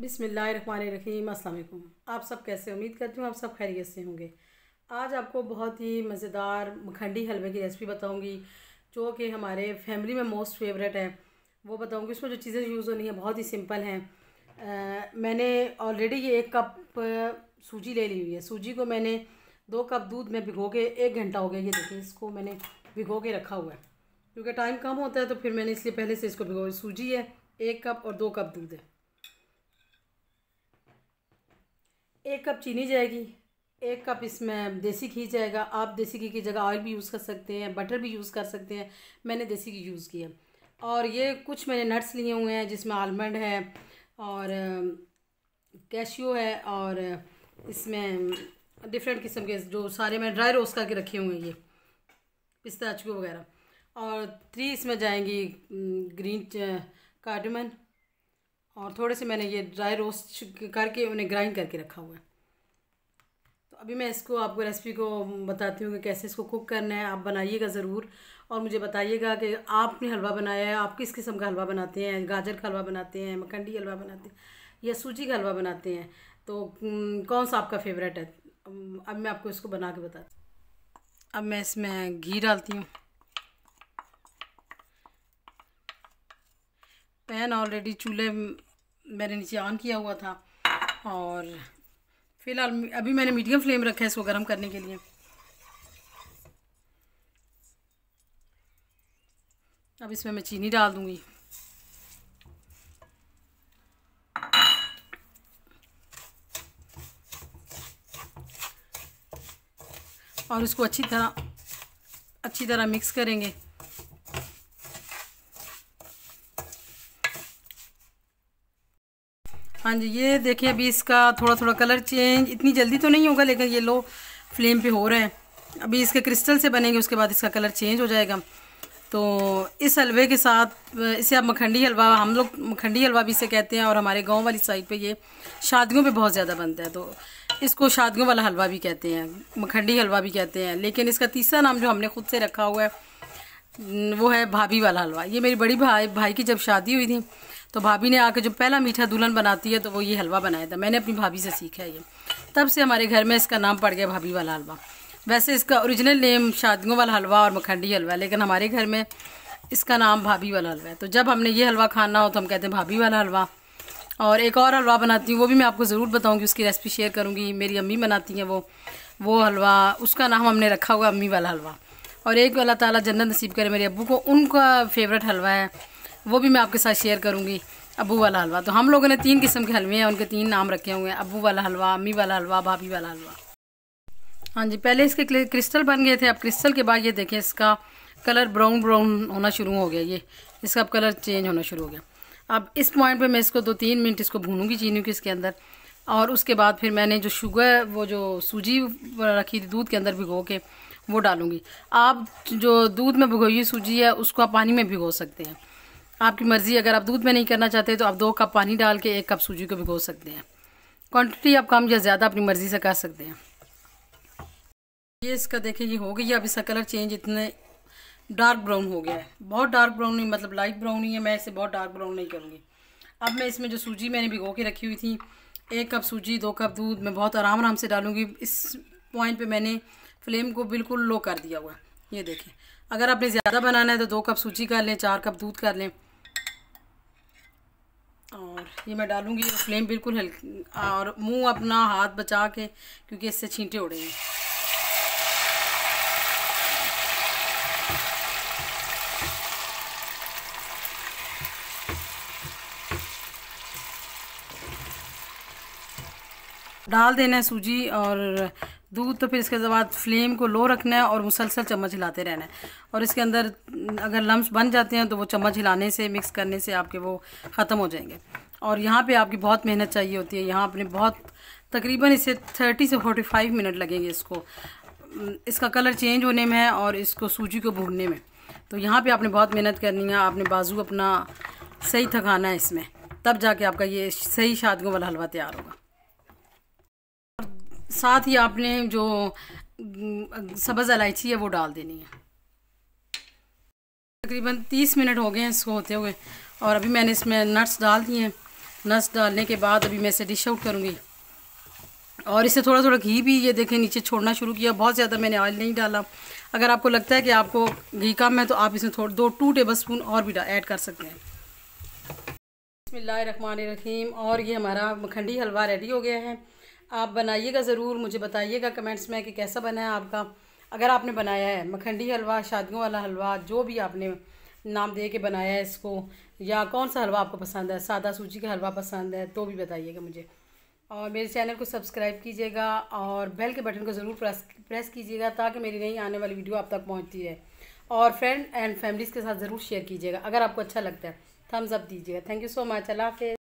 बिसमीम अल्लाम आप सब कैसे उम्मीद करती हूँ आप सब खैरियत से होंगे आज आपको बहुत ही मज़ेदार मखंडी हलवे की रेसिपी बताऊँगी जो कि हमारे फैमिली में मोस्ट फेवरेट है वो बताऊँगी उसमें जो चीज़ें यूज़ होनी है बहुत ही सिंपल हैं मैंने ऑलरेडी ये एक कप सूजी ले ली हुई है सूजी को मैंने दो कप दूध में भिगो के एक घंटा हो गया ये देखिए इसको मैंने भिगो के रखा हुआ है क्योंकि टाइम कम होता है तो फिर मैंने इसलिए पहले से इसको भिगो सूजी है एक कप और दो कप दूध है एक कप चीनी जाएगी एक कप इसमें देसी घी जाएगा आप देसी घी की जगह ऑयल भी यूज़ कर सकते हैं बटर भी यूज़ कर सकते हैं मैंने देसी घी यूज़ किया और ये कुछ मैंने नट्स लिए हुए हैं जिसमें आलमंड है और कैशियो है और इसमें डिफरेंट किस्म के जो सारे मैंने ड्राई रोस्ट करके रखे हुए हैं ये पिस्ता अचकू वगैरह और थ्री इसमें जाएंगी ग्रीन कार्डमन और थोड़े से मैंने ये ड्राई रोस्ट करके उन्हें ग्राइंड करके रखा हुआ है तो अभी मैं इसको आपको रेसिपी को बताती हूँ कि कैसे इसको कुक करना है आप बनाइएगा ज़रूर और मुझे बताइएगा कि आपने हलवा बनाया है आप किस किस्म का हलवा बनाते हैं गाजर का हलवा बनाते हैं मकंडी हलवा बनाते हैं या सूजी का हलवा बनाते हैं तो कौन सा आपका फेवरेट है अब मैं आपको इसको बना के बताती अब मैं इसमें घी डालती हूँ पैन ऑलरेडी चूल्हे मैंने नीचे ऑन किया हुआ था और फिलहाल अभी मैंने मीडियम फ्लेम रखा है इसको गर्म करने के लिए अब इसमें मैं चीनी डाल दूंगी और इसको अच्छी तरह अच्छी तरह मिक्स करेंगे हाँ जी ये देखिए अभी इसका थोड़ा थोड़ा कलर चेंज इतनी जल्दी तो नहीं होगा लेकिन ये लो फ्लेम पे हो रहा है अभी इसके क्रिस्टल से बनेंगे उसके बाद इसका कलर चेंज हो जाएगा तो इस हलवे के साथ इसे आप मखंडी हलवा हम लोग मखंडी हलवा भी इसे कहते हैं और हमारे गांव वाली साइड पे ये शादियों पे बहुत ज़्यादा बनता है तो इसको शादियों वाला हलवा भी कहते हैं मखंडी हलवा भी कहते हैं लेकिन इसका तीसरा नाम जो हमने खुद से रखा हुआ है वो है भाभी वाला हलवा ये मेरी बड़ी भाई भाई की जब शादी हुई थी तो भाभी ने आके जो पहला मीठा दुल्हन बनाती है तो वो ये हलवा बनाया था मैंने अपनी भाभी से सीखा है ये तब से हमारे घर में इसका नाम पड़ गया भाभी वाला हलवा वैसे इसका ओरिजिनल नेम शादियों वाला हलवा और मखंडी हलवा है लेकिन हमारे घर में इसका नाम भाभी वाला हलवा है तो जब हमने ये हलवा खाना हो तो हम कहते हैं भाभी वाला हलवा और एक और हलवा बनाती हूँ वो भी मैं आपको ज़रूर बताऊँगी उसकी रेसिपी शेयर करूँगी मेरी अम्मी बनाती हैं वो वो हलवा उसका नाम हमने रखा हुआ अम्मी वाला हलवा और एक अल्लाह ताला जन्नत नसीब करे मेरे अबू को उनका फेवरेट हलवा है वो भी मैं आपके साथ शेयर करूँगी अबू वाला हलवा तो हम लोगों ने तीन किस्म के हलवे हैं उनके तीन नाम रखे हुए हैं अबू वाला हलवा अम्मी वाला हलवा भाभी वाला हलवा हाँ जी पहले इसके क्रिस्टल बन गए थे अब क्रिस्टल के बाद ये देखें इसका कलर ब्राउन ब्राउन होना शुरू हो गया ये इसका अब कलर चेंज होना शुरू हो गया अब इस पॉइंट पे मैं इसको दो तीन मिनट इसको भूनूंगी चीनी के इसके अंदर और उसके बाद फिर मैंने जो शुगर वो जो सूजी रखी थी दूध के अंदर भिगो के वो डालूँगी आप जो दूध में भिगोई सूजी है उसको आप पानी में भिगो सकते हैं आपकी मर्ज़ी अगर आप दूध में नहीं करना चाहते तो आप दो कप पानी डाल के एक कप सूजी को भिगो सकते हैं क्वांटिटी आप कम या ज़्यादा अपनी मर्ज़ी से कर सकते हैं ये इसका देखें ये हो गई अब इसका कलर चेंज इतने डार्क ब्राउन हो गया है बहुत डार्क ब्राउन नहीं मतलब लाइट ब्राउन ही है मैं इसे बहुत डार्क ब्राउन नहीं करूँगी अब मैं इसमें जो सूजी मैंने भिगो के रखी हुई थी एक कप सूजी दो कप दूध मैं बहुत आराम आराम से डालूँगी इस पॉइंट पर मैंने फ्लेम को बिल्कुल लो कर दिया हुआ ये देखें अगर आपने ज़्यादा बनाना है तो दो कप सूजी कर लें चार कप दूध कर लें और ये मैं डालूँगी फ्लेम बिल्कुल हल्की और मुंह अपना हाथ बचा के क्योंकि इससे छींटे उड़ेंगे डाल देना है सूजी और दूध तो फिर इसके बाद फ्लेम को लो रखना है और मुसलसल चम्मच हिलाते रहना है और इसके अंदर अगर लम्ब बन जाते हैं तो वो चम्मच हिलाने से मिक्स करने से आपके वो ख़त्म हो जाएंगे और यहाँ पे आपकी बहुत मेहनत चाहिए होती है यहाँ आपने बहुत तकरीबन इसे थर्टी से फोर्टी फाइव मिनट लगेंगे इसको इसका कलर चेंज होने में और इसको सूजी को भूनने में तो यहाँ पर आपने बहुत मेहनत करनी है आपने बाजू अपना सही थकाना है इसमें तब जाके आपका ये सही शादगों वाला हलवा तैयार होगा साथ ही आपने जो सब्ज़ इलायची है वो डाल देनी है तकरीबन तीस मिनट हो गए हैं इसको होते हुए और अभी मैंने इसमें नट्स डाल दिए हैं नट्स डालने के बाद अभी मैं इसे डिश आउट करूँगी और इसे थोड़ा थोड़ा घी भी ये देखें नीचे छोड़ना शुरू किया बहुत ज़्यादा मैंने ऑयल नहीं डाला अगर आपको लगता है कि आपको घी कम है तो आप इसमें थोड़ा दो टू टेबल स्पून और भी ऐड कर सकते हैं बसमिल्ल रखीम और ये हमारा मखंडी हलवा रेडी हो गया है आप बनाइएगा ज़रूर मुझे बताइएगा कमेंट्स में कि कैसा बना है आपका अगर आपने बनाया है मखंडी हलवा शादियों वाला हलवा जो भी आपने नाम दे के बनाया है इसको या कौन सा हलवा आपको पसंद है सादा सूजी का हलवा पसंद है तो भी बताइएगा मुझे और मेरे चैनल को सब्सक्राइब कीजिएगा और बेल के बटन को ज़रूर प्रेस प्रेस कीजिएगा ताकि मेरी नई आने वाली वीडियो आप तक पहुंचती है और फ्रेंड एंड फैमिलीज़ के साथ ज़रूर शेयर कीजिएगा अगर आपको अच्छा लगता है थम्स अप दीजिएगा थैंक यू सो मच अल्लाह हाफिज़